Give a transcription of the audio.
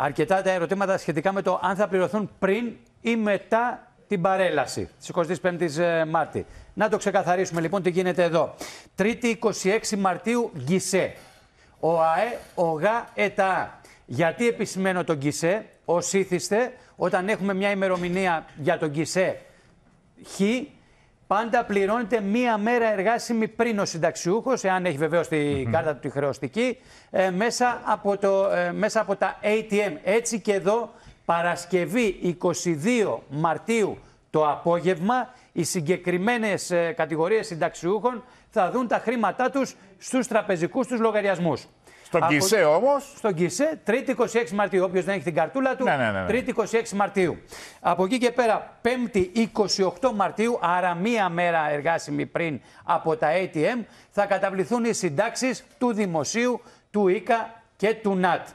αρκετά τα ερωτήματα σχετικά με το αν θα πληρωθούν πριν ή μετά την παρέλαση της 25η ε, Μάρτη. Να το ξεκαθαρίσουμε λοιπόν τι γίνεται εδώ. Τρίτη 26 Μαρτίου Γκισέ. Ο ΑΕ, ο ΓΑ, ΕΤΑ. Γιατί επισημαίνω τον Γκισέ, ως ήθιστε, όταν έχουμε μια ημερομηνία για τον Γκισέ, Χ, Πάντα πληρώνεται μία μέρα εργάσιμη πριν ο συνταξιούχος, εάν έχει βεβαίως την κάρτα του τη χρεωστική, ε, μέσα, από το, ε, μέσα από τα ATM. Έτσι και εδώ, Παρασκευή 22 Μαρτίου το απόγευμα, οι συγκεκριμένες ε, κατηγορίες συνταξιούχων θα δουν τα χρήματά τους στους τραπεζικούς τους λογαριασμούς. Στον από... Κισέ όμως. Στον Κισέ, 3η 26 Μαρτίου. Όποιος δεν έχει την καρτούλα του, 3η ναι, ναι, ναι, 26 Μαρτίου. Από εκεί και πέρα, 5η 28 Μαρτίου, άρα μία μέρα εργάσιμη πριν από τα ATM, θα καταβληθούν οι συντάξεις του Δημοσίου, του ΙΚΑ και του ΝΑΤ.